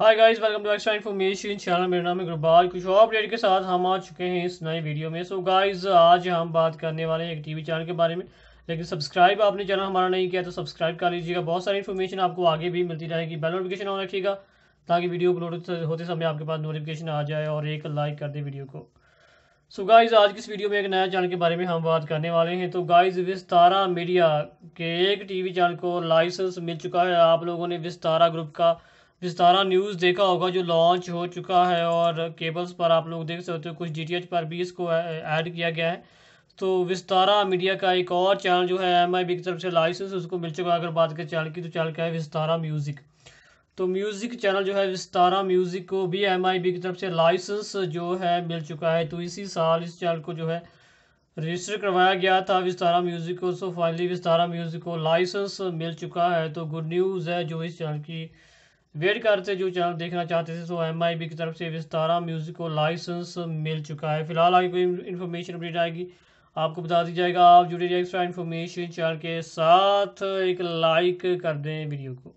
hi guys welcome to extra information channel मेरा नाम है गुरबाल कुछ और अपडेट के साथ हम आ चुके हैं इस नए वीडियो में सो so गाइस आज हम बात करने वाले हैं एक टीवी चैनल के बारे में लेकिन सब्सक्राइब आपने चैनल हमारा नहीं किया तो सब्सक्राइब कर लीजिएगा बहुत सारी इन्फॉर्मेशन आपको आगे भी मिलती रहेगी बेल नोटिफिकेशन ऑन रखिएगा ताकि वीडियो अपलोड होते समय आपके पास नोटिफिकेशन आ जाए और एक लाइक कर दे वीडियो को सो so गाइज आज की इस वीडियो में एक नया चैनल के बारे में हम बात करने वाले हैं तो गाइज विस्तारा मीडिया के एक टीवी चैनल को लाइसेंस मिल चुका है आप लोगों ने विस्तारा ग्रुप का विस्तारा न्यूज़ देखा होगा जो लॉन्च हो चुका है और केबल्स पर आप लोग देख सकते हो कुछ डीटीएच पर भी इसको ऐड किया गया है तो विस्तारा मीडिया का एक और चैनल जो है एम आई बी की तरफ से लाइसेंस उसको मिल चुका है अगर बात करें चैनल की तो चैनल क्या है विस्तारा म्यूज़िक तो म्यूज़िक चैनल जो है विस्तारा म्यूज़िक को भी एम आई बी की तरफ से लाइसेंस जो है मिल चुका है तो इसी साल इस चैनल को जो है रजिस्टर करवाया गया था विस्तारा म्यूज़िक को सो फाइनली विस्तारा म्यूज़िक को लाइसेंस मिल चुका है तो गुड न्यूज़ है जो इस चैनल की वेट करते जो चैनल देखना चाहते थे सो एम आई बी की तरफ से विस्तारा म्यूज़िक को लाइसेंस मिल चुका है फिलहाल आगे कोई इन्फॉर्मेशन अपडेट आएगी आपको बता दी जाएगा आप जुड़े एक्स्ट्रा इन्फॉर्मेशन चैनल के साथ एक लाइक कर दें वीडियो को